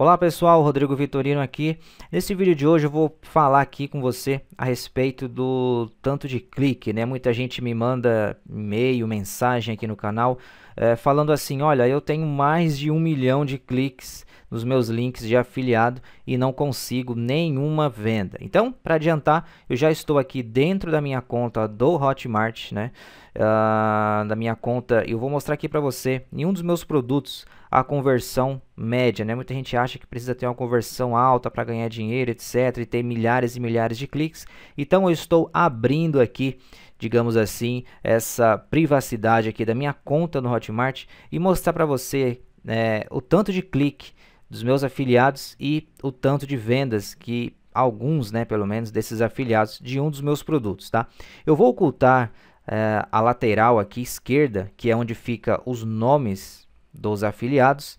Olá pessoal, Rodrigo Vitorino aqui. Nesse vídeo de hoje eu vou falar aqui com você a respeito do tanto de clique, né? Muita gente me manda e-mail, mensagem aqui no canal é, falando assim, olha, eu tenho mais de um milhão de cliques nos meus links de afiliado e não consigo nenhuma venda. Então, para adiantar, eu já estou aqui dentro da minha conta do Hotmart, né? Uh, da minha conta, eu vou mostrar aqui para você em um dos meus produtos a conversão média, né? Muita gente acha que precisa ter uma conversão alta para ganhar dinheiro, etc, e ter milhares e milhares de cliques. Então eu estou abrindo aqui digamos assim, essa privacidade aqui da minha conta no Hotmart e mostrar para você é, o tanto de clique dos meus afiliados e o tanto de vendas que alguns, né, pelo menos, desses afiliados de um dos meus produtos, tá? Eu vou ocultar é, a lateral aqui esquerda, que é onde fica os nomes dos afiliados,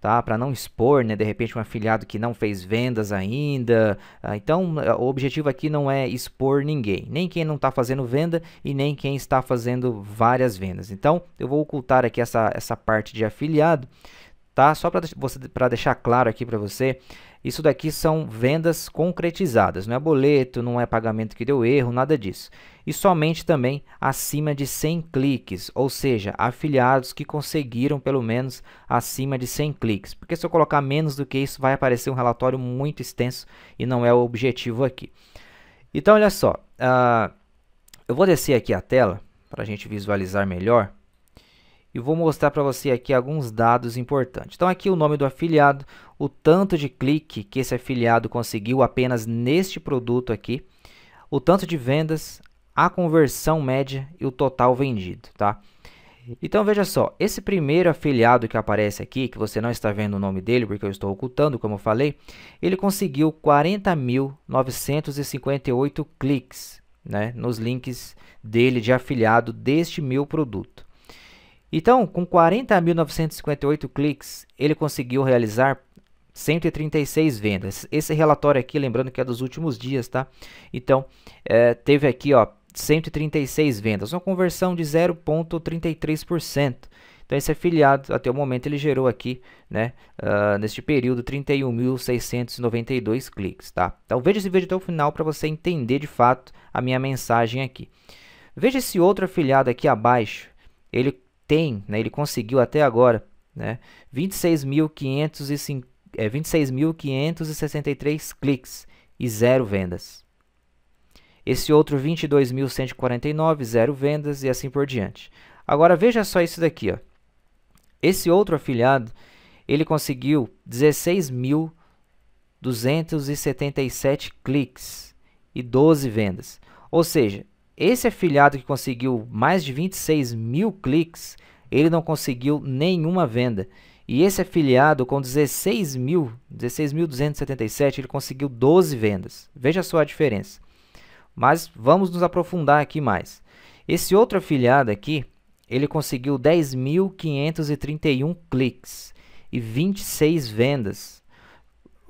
tá? Para não expor, né, de repente um afiliado que não fez vendas ainda. Ah, então, eh, o objetivo aqui não é expor ninguém, nem quem não está fazendo venda e nem quem está fazendo várias vendas. Então, eu vou ocultar aqui essa, essa parte de afiliado tá? Só para deixar claro aqui para você, isso daqui são vendas concretizadas, não é boleto, não é pagamento que deu erro, nada disso. E somente também acima de 100 cliques, ou seja, afiliados que conseguiram pelo menos acima de 100 cliques. Porque se eu colocar menos do que isso, vai aparecer um relatório muito extenso e não é o objetivo aqui. Então, olha só, uh, eu vou descer aqui a tela para a gente visualizar melhor e vou mostrar para você aqui alguns dados importantes. Então aqui o nome do afiliado, o tanto de clique que esse afiliado conseguiu apenas neste produto aqui, o tanto de vendas, a conversão média e o total vendido, tá? Então veja só, esse primeiro afiliado que aparece aqui, que você não está vendo o nome dele porque eu estou ocultando, como eu falei, ele conseguiu 40.958 cliques né, nos links dele de afiliado deste meu produto. Então, com 40.958 cliques, ele conseguiu realizar 136 vendas. Esse relatório aqui, lembrando que é dos últimos dias, tá? Então, é, teve aqui, ó, 136 vendas, uma conversão de 0,33%. Então, esse afiliado, até o momento, ele gerou aqui, né, uh, neste período, 31.692 cliques, tá? Então, veja esse vídeo até o final para você entender, de fato, a minha mensagem aqui. Veja esse outro afiliado aqui abaixo, ele tem, né, ele conseguiu até agora, né, 26.563 é, 26 cliques e zero vendas. Esse outro 22.149, zero vendas e assim por diante. Agora veja só isso daqui, ó. Esse outro afiliado, ele conseguiu 16.277 cliques e 12 vendas. Ou seja, esse afiliado que conseguiu mais de 26 mil cliques, ele não conseguiu nenhuma venda. E esse afiliado com 16 mil, 16.277, ele conseguiu 12 vendas. Veja só a diferença. Mas vamos nos aprofundar aqui mais. Esse outro afiliado aqui, ele conseguiu 10.531 cliques e 26 vendas.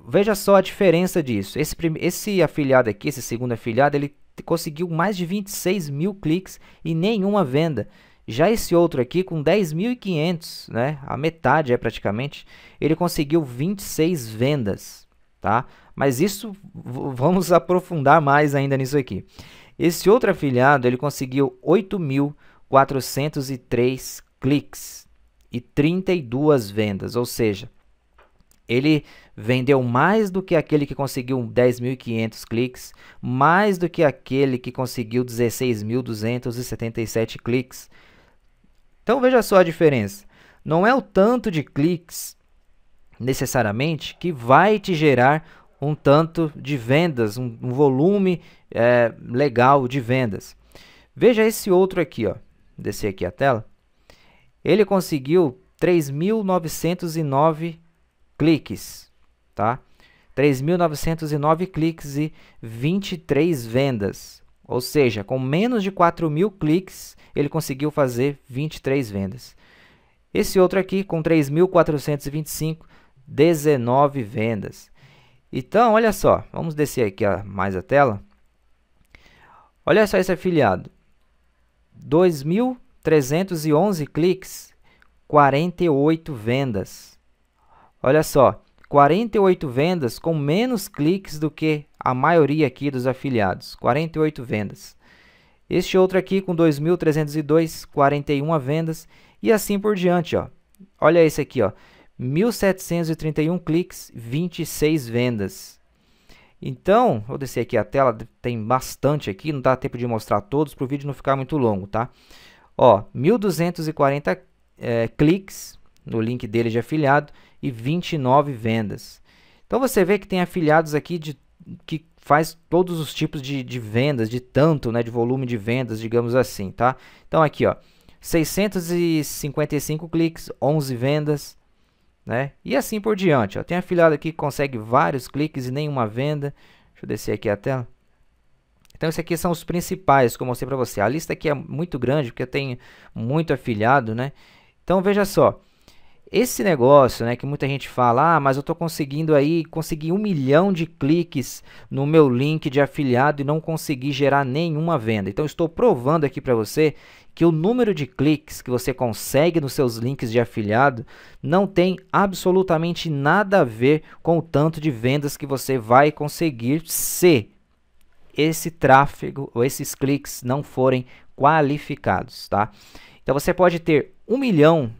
Veja só a diferença disso. Esse, esse afiliado aqui, esse segundo afiliado, ele conseguiu mais de 26 mil cliques e nenhuma venda. Já esse outro aqui, com 10.500, né, a metade é praticamente, ele conseguiu 26 vendas, tá? Mas isso, vamos aprofundar mais ainda nisso aqui. Esse outro afiliado, ele conseguiu 8.403 cliques e 32 vendas, ou seja, ele vendeu mais do que aquele que conseguiu 10.500 cliques, mais do que aquele que conseguiu 16.277 cliques. Então veja só a diferença. Não é o tanto de cliques necessariamente que vai te gerar um tanto de vendas, um, um volume é, legal de vendas. Veja esse outro aqui, ó. Descer aqui a tela. Ele conseguiu 3.909 cliques tá? 3.909 cliques e 23 vendas. Ou seja, com menos de 4.000 cliques, ele conseguiu fazer 23 vendas. Esse outro aqui, com 3.425, 19 vendas. Então, olha só, vamos descer aqui a, mais a tela. Olha só esse afiliado. 2.311 cliques, 48 vendas. Olha só, 48 vendas com menos cliques do que a maioria aqui dos afiliados. 48 vendas. Este outro aqui com 2.302, 41 vendas e assim por diante. Ó. Olha esse aqui, ó. 1.731 cliques, 26 vendas. Então, vou descer aqui a tela, tem bastante aqui, não dá tempo de mostrar todos para o vídeo não ficar muito longo, tá? Ó, 1.240 é, eh, cliques, no link dele de afiliado e 29 vendas. Então você vê que tem afiliados aqui de, que faz todos os tipos de, de vendas, de tanto, né, de volume de vendas, digamos assim, tá? Então aqui, ó, 655 cliques, 11 vendas, né? E assim por diante, ó. Tem afiliado aqui que consegue vários cliques e nenhuma venda. Deixa eu descer aqui a tela. Então, esses aqui são os principais que eu mostrei para você. A lista aqui é muito grande, porque eu tenho muito afiliado, né? Então, veja só. Esse negócio, né, que muita gente fala, ah, mas eu estou conseguindo aí, consegui um milhão de cliques no meu link de afiliado e não consegui gerar nenhuma venda. Então, estou provando aqui para você que o número de cliques que você consegue nos seus links de afiliado não tem absolutamente nada a ver com o tanto de vendas que você vai conseguir se esse tráfego ou esses cliques não forem qualificados, tá? Então você pode ter um milhão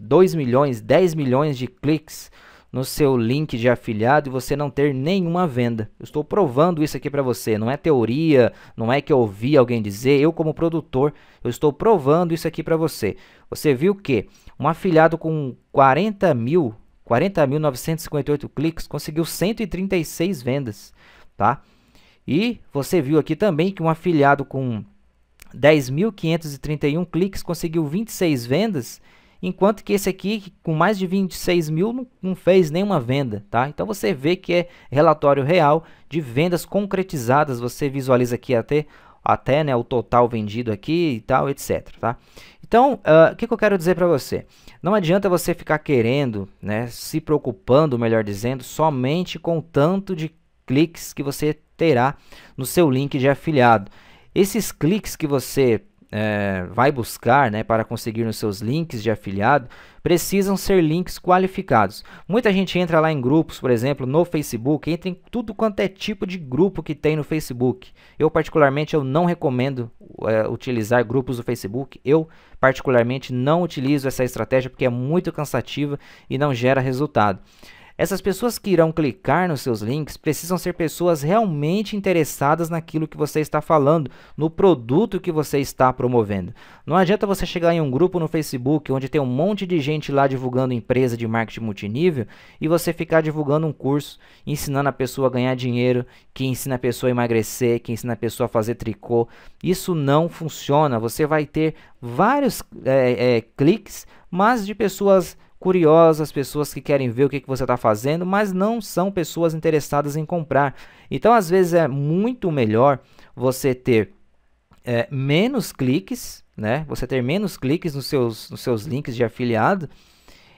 2 milhões, 10 milhões de cliques no seu link de afiliado e você não ter nenhuma venda. Eu estou provando isso aqui para você, não é teoria, não é que eu ouvi alguém dizer, eu como produtor, eu estou provando isso aqui para você. Você viu que um afiliado com 40 mil, 40.958 cliques conseguiu 136 vendas, tá? E você viu aqui também que um afiliado com 10.531 cliques conseguiu 26 vendas enquanto que esse aqui com mais de 26 mil não, não fez nenhuma venda, tá? Então você vê que é relatório real de vendas concretizadas, você visualiza aqui até até né, o total vendido aqui e tal, etc. Tá? Então, ah, o uh, que, que, eu quero dizer para você? Não adianta você ficar querendo, né, se preocupando, melhor dizendo, somente com o tanto de cliques que você terá no seu link de afiliado. Esses cliques que você é, vai buscar né, para conseguir os seus links de afiliado precisam ser links qualificados. Muita gente entra lá em grupos, por exemplo, no Facebook, entra em tudo quanto é tipo de grupo que tem no Facebook. Eu particularmente eu não recomendo é, utilizar grupos do Facebook. Eu particularmente não utilizo essa estratégia porque é muito cansativa e não gera resultado. Essas pessoas que irão clicar nos seus links precisam ser pessoas realmente interessadas naquilo que você está falando, no produto que você está promovendo. Não adianta você chegar em um grupo no Facebook onde tem um monte de gente lá divulgando empresa de marketing multinível e você ficar divulgando um curso ensinando a pessoa a ganhar dinheiro, que ensina a pessoa a emagrecer, que ensina a pessoa a fazer tricô. Isso não funciona. Você vai ter vários é, é, cliques, mas de pessoas curiosas, pessoas que querem ver o que, que você está fazendo, mas não são pessoas interessadas em comprar. Então, às vezes, é muito melhor você ter é, menos cliques, né? Você ter menos cliques nos seus, nos seus links de afiliado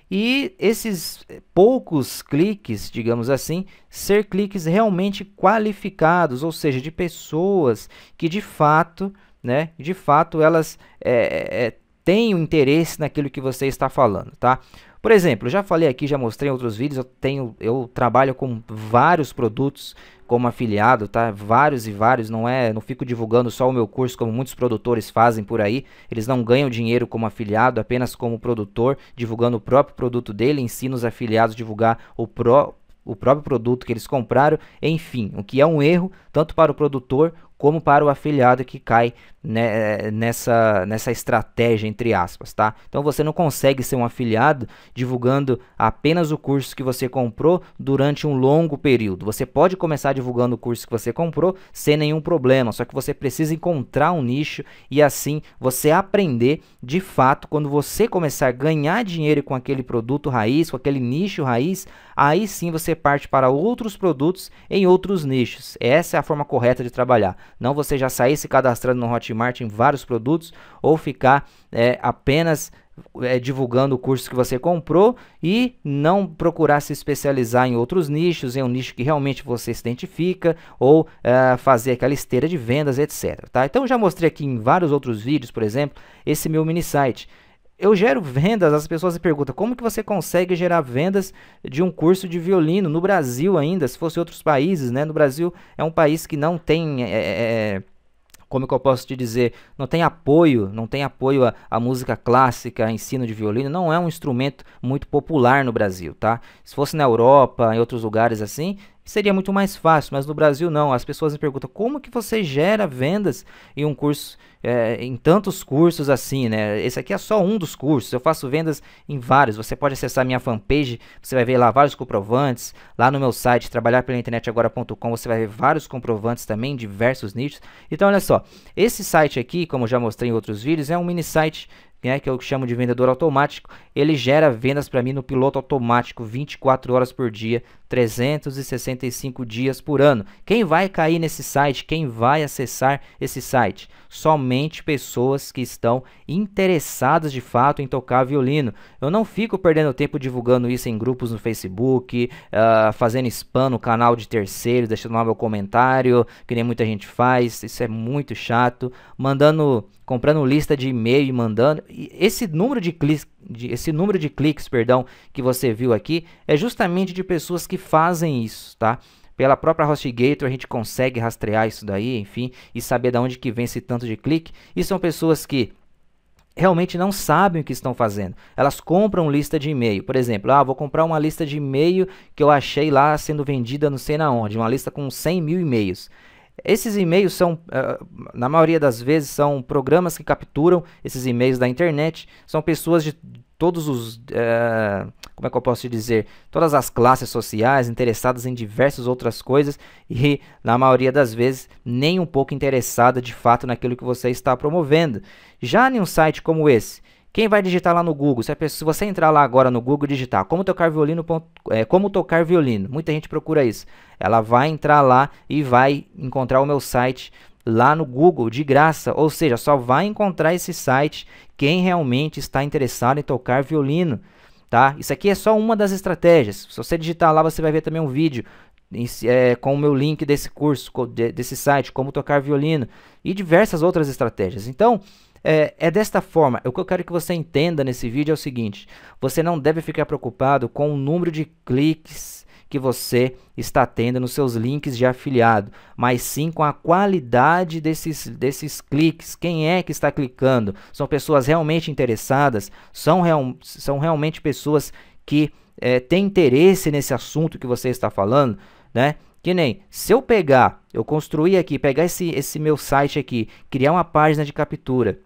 e esses poucos cliques, digamos assim, ser cliques realmente qualificados, ou seja, de pessoas que de fato, né, de fato elas é, é, é têm o um interesse naquilo que você está falando, tá? Por exemplo, já falei aqui, já mostrei em outros vídeos, eu tenho, eu trabalho com vários produtos como afiliado, tá? Vários e vários, não é, não fico divulgando só o meu curso como muitos produtores fazem por aí. Eles não ganham dinheiro como afiliado, apenas como produtor, divulgando o próprio produto dele, ensina os afiliados a divulgar o pró o próprio produto que eles compraram, enfim, o que é um erro tanto para o produtor como para o afiliado que cai né, nessa, nessa estratégia, entre aspas, tá? Então você não consegue ser um afiliado divulgando apenas o curso que você comprou durante um longo período. Você pode começar divulgando o curso que você comprou sem nenhum problema, só que você precisa encontrar um nicho e assim você aprender de fato quando você começar a ganhar dinheiro com aquele produto raiz, com aquele nicho raiz, aí sim você parte para outros produtos em outros nichos. Essa é a forma correta de trabalhar. Não você já sair se cadastrando no Hotmart em vários produtos ou ficar é, apenas é, divulgando o curso que você comprou e não procurar se especializar em outros nichos, em um nicho que realmente você se identifica ou é, fazer aquela esteira de vendas, etc. Tá? Então já mostrei aqui em vários outros vídeos, por exemplo, esse meu mini site eu gero vendas, as pessoas se perguntam como que você consegue gerar vendas de um curso de violino no Brasil ainda, se fosse outros países, né? No Brasil é um país que não tem. É, é, é como que eu posso te dizer, não tem apoio, não tem apoio à, música clássica, ensino de violino, não é um instrumento muito popular no Brasil, tá? Se fosse na Europa, em outros lugares assim, seria muito mais fácil, mas no Brasil não. As pessoas me perguntam como que você gera vendas em um curso, é, em tantos cursos assim, né? Esse aqui é só um dos cursos. Eu faço vendas em vários. Você pode acessar minha fanpage, você vai ver lá vários comprovantes. Lá no meu site, trabalhar pela agora.com, você vai ver vários comprovantes também, diversos nichos. Então, olha só, esse site aqui, como já mostrei em outros vídeos, é um mini site né, que eu chamo de vendedor automático, ele gera vendas para mim no piloto automático 24 horas por dia, 365 dias por ano. Quem vai cair nesse site? Quem vai acessar esse site? Somente pessoas que estão interessadas de fato em tocar violino. Eu não fico perdendo tempo divulgando isso em grupos no Facebook, uh, fazendo spam no canal de terceiros, deixando lá meu comentário, que nem muita gente faz. Isso é muito chato. Mandando, comprando lista de e-mail e mandando esse número de cliques, de, esse número de cliques, perdão, que você viu aqui é justamente de pessoas que fazem isso, tá? Pela própria HostGator a gente consegue rastrear isso daí, enfim, e saber de onde que vem esse tanto de clique. E são pessoas que realmente não sabem o que estão fazendo. Elas compram lista de e-mail. Por exemplo, ah, vou comprar uma lista de e-mail que eu achei lá sendo vendida não sei na onde, uma lista com 100 mil e-mails. Esses e-mails são, uh, na maioria das vezes, são programas que capturam esses e-mails da internet. São pessoas de todos os. Uh, como é que eu posso dizer? Todas as classes sociais, interessadas em diversas outras coisas e, na maioria das vezes, nem um pouco interessada de fato naquilo que você está promovendo. Já em um site como esse, quem vai digitar lá no Google? Se, pessoa, se você entrar lá agora no Google e digitar como tocar violino, é, como tocar violino, muita gente procura isso. Ela vai entrar lá e vai encontrar o meu site lá no Google de graça, ou seja, só vai encontrar esse site quem realmente está interessado em tocar violino, tá? Isso aqui é só uma das estratégias. Se você digitar lá, você vai ver também um vídeo é, com o meu link desse curso, desse site, como tocar violino e diversas outras estratégias. Então, é, é desta forma. O que eu quero que você entenda nesse vídeo é o seguinte: você não deve ficar preocupado com o número de cliques que você está tendo nos seus links de afiliado, mas sim com a qualidade desses, desses cliques. Quem é que está clicando? São pessoas realmente interessadas? São, real, são realmente pessoas que é, têm interesse nesse assunto que você está falando? Né? Que nem se eu pegar, eu construir aqui, pegar esse, esse meu site aqui, criar uma página de captura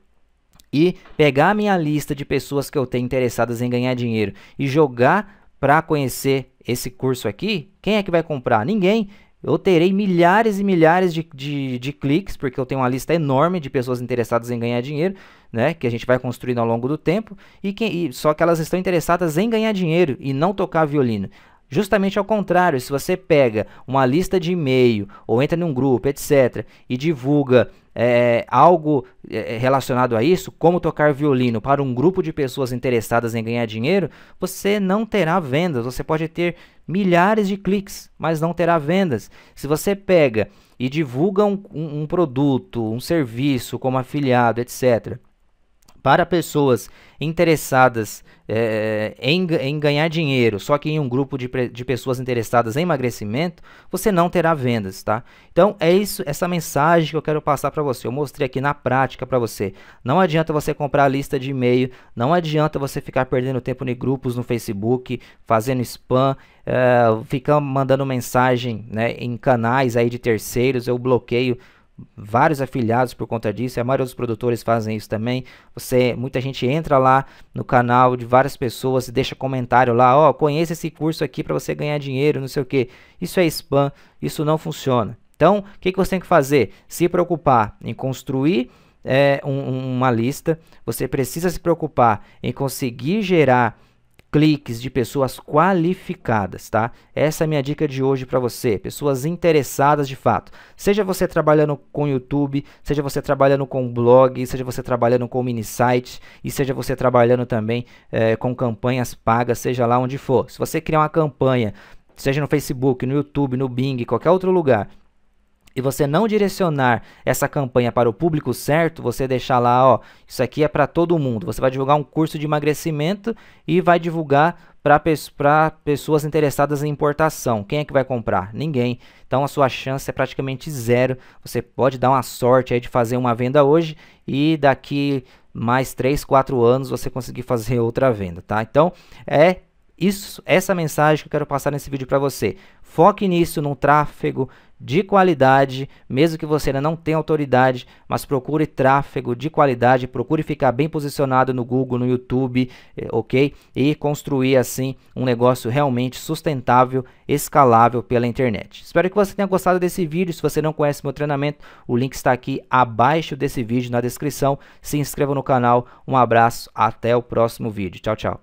e pegar a minha lista de pessoas que eu tenho interessadas em ganhar dinheiro e jogar para conhecer esse curso aqui, quem é que vai comprar? Ninguém. Eu terei milhares e milhares de, de, de, cliques, porque eu tenho uma lista enorme de pessoas interessadas em ganhar dinheiro, né? Que a gente vai construindo ao longo do tempo. E, que, e Só que elas estão interessadas em ganhar dinheiro e não tocar violino. Justamente ao contrário, se você pega uma lista de e-mail ou entra num grupo, etc., e divulga é, é, algo é, é relacionado a isso, como tocar violino para um grupo de pessoas interessadas em ganhar dinheiro, você não terá vendas. Você pode ter milhares de cliques, mas não terá vendas. Se você pega e divulga um, um, um produto, um serviço como afiliado, etc., para pessoas interessadas é, em, em, ganhar dinheiro, só que em um grupo de, de, pessoas interessadas em emagrecimento, você não terá vendas, tá? Então é isso, essa mensagem que eu quero passar para você. Eu mostrei aqui na prática para você. Não adianta você comprar a lista de e-mail, não adianta você ficar perdendo tempo em grupos no Facebook, fazendo spam, é, ficar mandando mensagem né, em canais aí de terceiros. Eu bloqueio vários afiliados por conta disso, a maioria dos produtores fazem isso também. Você, muita gente entra lá no canal de várias pessoas e deixa comentário lá, ó, oh, conheça esse curso aqui para você ganhar dinheiro, não sei o que. Isso é spam, isso não funciona. Então, o que, que você tem que fazer? Se preocupar em construir é, um, uma lista. Você precisa se preocupar em conseguir gerar cliques de pessoas qualificadas, tá? Essa é a minha dica de hoje para você, pessoas interessadas de fato. Seja você trabalhando com YouTube, seja você trabalhando com blog, seja você trabalhando com mini site e seja você trabalhando também é, com campanhas pagas, seja lá onde for. Se você criar uma campanha, seja no Facebook, no YouTube, no Bing, qualquer outro lugar, e você não direcionar essa campanha para o público certo, você deixar lá, ó, isso aqui é para todo mundo. Você vai divulgar um curso de emagrecimento e vai divulgar para pessoas interessadas em importação. Quem é que vai comprar? Ninguém. Então a sua chance é praticamente zero. Você pode dar uma sorte aí de fazer uma venda hoje e daqui mais 3, 4 anos você conseguir fazer outra venda, tá? Então é isso, essa mensagem que eu quero passar nesse vídeo para você. Foque nisso, num tráfego de qualidade, mesmo que você ainda não tenha autoridade, mas procure tráfego de qualidade, procure ficar bem posicionado no Google, no YouTube, eh, ok? E construir assim um negócio realmente sustentável, escalável pela internet. Espero que você tenha gostado desse vídeo. Se você não conhece meu treinamento, o link está aqui abaixo desse vídeo na descrição. Se inscreva no canal. Um abraço, até o próximo vídeo. Tchau, tchau.